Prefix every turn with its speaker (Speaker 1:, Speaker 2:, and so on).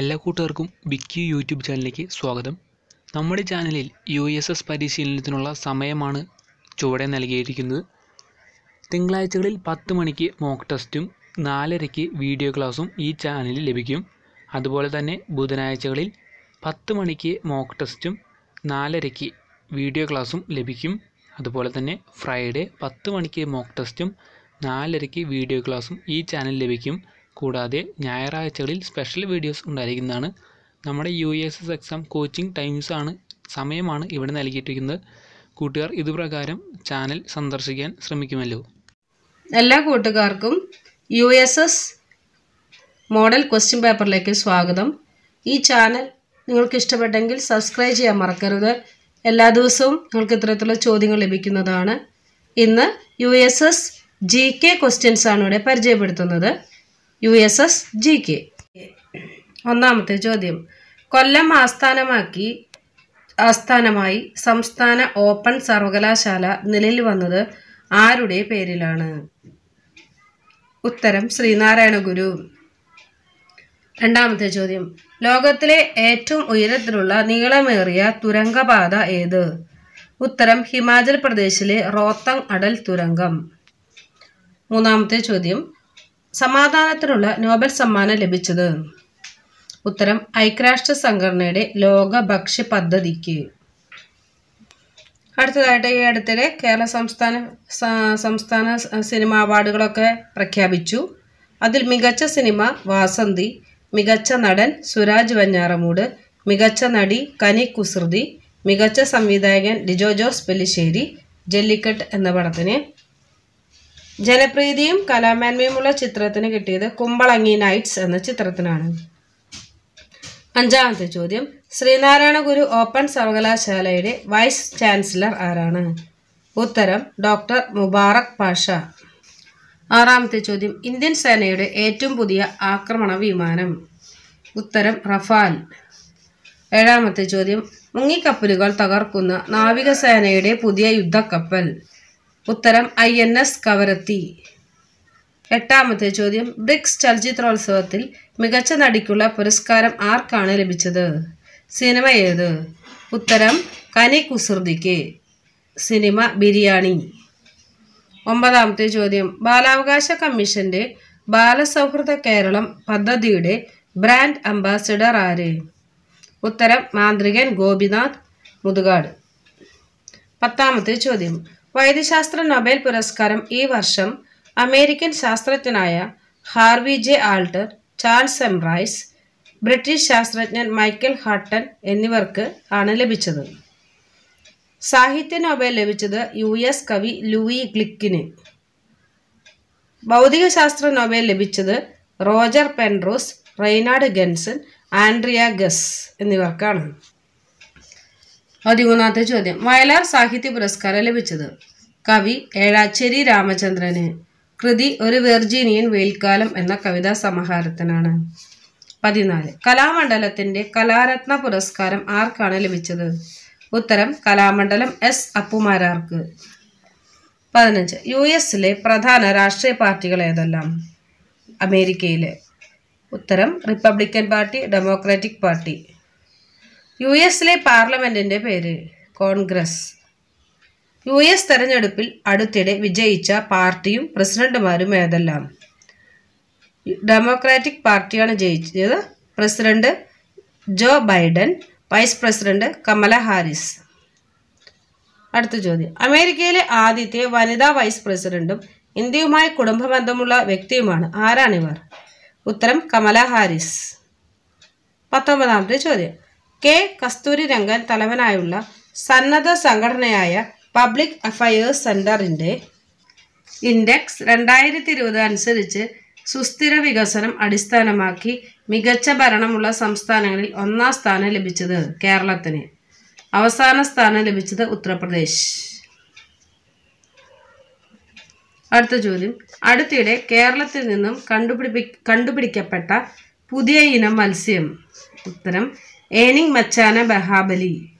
Speaker 1: എല്ലാ കൂട്ടുകാർക്കും വിക്കി യൂട്യൂബ് ചാനലിലേക്ക് സ്വാഗതം നമ്മുടെ ചാനലിൽ യു എസ് എസ് പരിശീലനത്തിനുള്ള സമയമാണ് ചുവടെ നൽകിയിരിക്കുന്നത് തിങ്കളാഴ്ചകളിൽ പത്ത് മണിക്ക് മോക്ക് ടെസ്റ്റും നാലരയ്ക്ക് വീഡിയോ ക്ലാസ്സും ഈ ചാനലിൽ ലഭിക്കും അതുപോലെ തന്നെ ബുധനാഴ്ചകളിൽ പത്ത് മണിക്ക് മോക്ക് ടെസ്റ്റും നാലരയ്ക്ക് വീഡിയോ ക്ലാസ്സും ലഭിക്കും അതുപോലെ തന്നെ ഫ്രൈഡേ പത്ത് മണിക്ക് മോക്ക് ടെസ്റ്റും നാലരയ്ക്ക് വീഡിയോ ക്ലാസ്സും ഈ ചാനൽ ലഭിക്കും കൂടാതെ ഞായറാഴ്ചകളിൽ സ്പെഷ്യൽ വീഡിയോസ് ഉണ്ടായിരിക്കുന്നതാണ് നമ്മുടെ U S S exam coaching ടൈംസാണ് സമയമാണ് ഇവിടെ നൽകിയിട്ടിരിക്കുന്നത് കൂട്ടുകാർ ഇതുപ്രകാരം ചാനൽ സന്ദർശിക്കാൻ ശ്രമിക്കുമല്ലോ
Speaker 2: എല്ലാ കൂട്ടുകാർക്കും U S S model question പേപ്പറിലേക്ക് സ്വാഗതം ഈ ചാനൽ നിങ്ങൾക്ക് ഇഷ്ടപ്പെട്ടെങ്കിൽ സബ്സ്ക്രൈബ് ചെയ്യാൻ മറക്കരുത് എല്ലാ ദിവസവും നിങ്ങൾക്ക് ഇത്തരത്തിലുള്ള ചോദ്യങ്ങൾ ലഭിക്കുന്നതാണ് ഇന്ന് U S S G K ക്വസ്റ്റ്യൻസാണ് ഇവിടെ പരിചയപ്പെടുത്തുന്നത് U S S G K ഒന്നാമത്തെ ചോദ്യം കൊല്ലം ആസ്ഥാനമാക്കി ആസ്ഥാനമായി സംസ്ഥാന ഓപ്പൺ സർവകലാശാല നിലയിൽ വന്നത് ആരുടെ പേരിലാണ് ഉത്തരം ശ്രീനാരായണ ഗുരു രണ്ടാമത്തെ ചോദ്യം ലോകത്തിലെ ഏറ്റവും ഉയരത്തിലുള്ള നീളമേറിയ തുരങ്കപാത ഏത് ഉത്തരം ഹിമാചൽ പ്രദേശിലെ റോത്തങ് അടൽ തുരങ്കം മൂന്നാമത്തെ ചോദ്യം സമാധാനത്തിനുള്ള നോബൽ സമ്മാനം ലഭിച്ചത് ഉത്തരം ഐക്യരാഷ്ട്ര സംഘടനയുടെ ലോക ഭക്ഷ്യ പദ്ധതിക്ക് അടുത്തതായിട്ട് ഈ അടുത്തിടെ കേരള സംസ്ഥാന സംസ്ഥാന സിനിമ അവാർഡുകളൊക്കെ പ്രഖ്യാപിച്ചു അതിൽ മികച്ച സിനിമ വാസന്തി മികച്ച നടൻ സുരാജ് വഞ്ഞാറമൂട് മികച്ച നടി കനി കുസൃതി മികച്ച സംവിധായകൻ ഡിജോ ജോസ് പെല്ലിശ്ശേരി ജെല്ലിക്കെട്ട് എന്ന പടത്തിന് ജനപ്രീതിയും കലാമേന്മയുമുള്ള ചിത്രത്തിന് കിട്ടിയത് കുമ്പളങ്ങി നൈറ്റ്സ് എന്ന ചിത്രത്തിനാണ് അഞ്ചാമത്തെ ചോദ്യം ശ്രീനാരായണ ഗുരു ഓപ്പൺ സർവകലാശാലയുടെ വൈസ് ചാൻസലർ ആരാണ് ഉത്തരം ഡോക്ടർ മുബാറക് പാഷ ആറാമത്തെ ചോദ്യം ഇന്ത്യൻ സേനയുടെ ഏറ്റവും പുതിയ ആക്രമണ വിമാനം ഉത്തരം റഫാൽ ഏഴാമത്തെ ചോദ്യം മുങ്ങിക്കപ്പലുകൾ തകർക്കുന്ന നാവികസേനയുടെ പുതിയ യുദ്ധക്കപ്പൽ ഉത്തരം ഐ എൻ എസ് കവരത്തി എട്ടാമത്തെ ചോദ്യം ബ്രിക്സ് ചലച്ചിത്രോത്സവത്തിൽ മികച്ച നടിക്കുള്ള പുരസ്കാരം ആർക്കാണ് ലഭിച്ചത് സിനിമ ഏത് ഉത്തരം കനി കുസൃതിക്ക് സിനിമ ബിരിയാണി ഒമ്പതാമത്തെ ചോദ്യം ബാലാവകാശ കമ്മീഷന്റെ ബാലസൗഹൃദ കേരളം പദ്ധതിയുടെ ബ്രാൻഡ് അംബാസിഡർ ആര് ഉത്തരം മാന്ത്രികൻ ഗോപിനാഥ് മുതുകാട് പത്താമത്തെ ചോദ്യം വൈദ്യശാസ്ത്ര നൊബേൽ പുരസ്കാരം ഈ വർഷം അമേരിക്കൻ ശാസ്ത്രജ്ഞനായ Harvey J Alter Charles M Rice British ശാസ്ത്രജ്ഞൻ മൈക്കൽ ഹട്ടൺ എന്നിവർക്ക് ആണ് ലഭിച്ചത് സാഹിത്യ നോബൽ ലഭിച്ചത് യു എസ് കവി ലൂയി ഗ്ലിക്കിന് ഭൗതികശാസ്ത്ര നോബൽ ലഭിച്ചത് Roger Penrose Reinhard Genzel Andrea Ghez എന്നിവർക്കാണ് പതിമൂന്നാമത്തെ ചോദ്യം വയലാർ സാഹിത്യ പുരസ്കാരം ലഭിച്ചത് കവി ഏഴാച്ചേരി രാമചന്ദ്രന് കൃതി ഒരു വെർജീനിയൻ വെയിൽക്കാലം എന്ന കവിതാ സമാഹാരത്തിനാണ് പതിനാല് കലാമണ്ഡലത്തിന്റെ കലാരത്ന പുരസ്കാരം ആർക്കാണ് ലഭിച്ചത് ഉത്തരം കലാമണ്ഡലം എസ് അപ്പുമാരാർക്ക് പതിനഞ്ച് യു എസിലെ പ്രധാന രാഷ്ട്രീയ പാർട്ടികൾ ഏതെല്ലാം അമേരിക്കയിലെ ഉത്തരം Republican party Democratic party U എസിലെ പാർലമെന്റിന്റെ പേര് കോൺഗ്രസ് യു എസ് തെരഞ്ഞെടുപ്പിൽ അടുത്തിടെ വിജയിച്ച പാർട്ടിയും പ്രസിഡന്റുമാരും ഏതെല്ലാം ഡെമോക്രാറ്റിക് പാർട്ടിയാണ് ജയിച്ചത് president Joe Biden vice president Kamala Harris അടുത്ത ചോദ്യം അമേരിക്കയിലെ ആദ്യത്തെ വനിതാ വൈസ് പ്രസിഡന്റും ഇന്ത്യയുമായി കുടുംബബന്ധമുള്ള വ്യക്തിയുമാണ് ആരാണിവർ ഉത്തരം കമല ഹാരിസ് പത്തൊമ്പതാമത്തെ ചോദ്യം കെ രംഗൻ തലവനായുള്ള സന്നദ്ധ സംഘടനയായ പബ്ലിക് അഫയേഴ്സ് സെന്ററിന്റെ ഇൻഡെക്സ് രണ്ടായിരത്തി ഇരുപത് അനുസരിച്ച് സുസ്ഥിര വികസനം അടിസ്ഥാനമാക്കി മികച്ച ഭരണമുള്ള സംസ്ഥാനങ്ങളിൽ ഒന്നാം സ്ഥാനം ലഭിച്ചത് കേരളത്തിന് അവസാന സ്ഥാനം ലഭിച്ചത് ഉത്തർപ്രദേശ് അടുത്ത ചോദ്യം അടുത്തിടെ കേരളത്തിൽ നിന്നും കണ്ടുപിടിപ്പി കണ്ടുപിടിക്കപ്പെട്ട പുതിയ ഇനം മത്സ്യം ഉത്തരം earning much on
Speaker 1: Bahabali.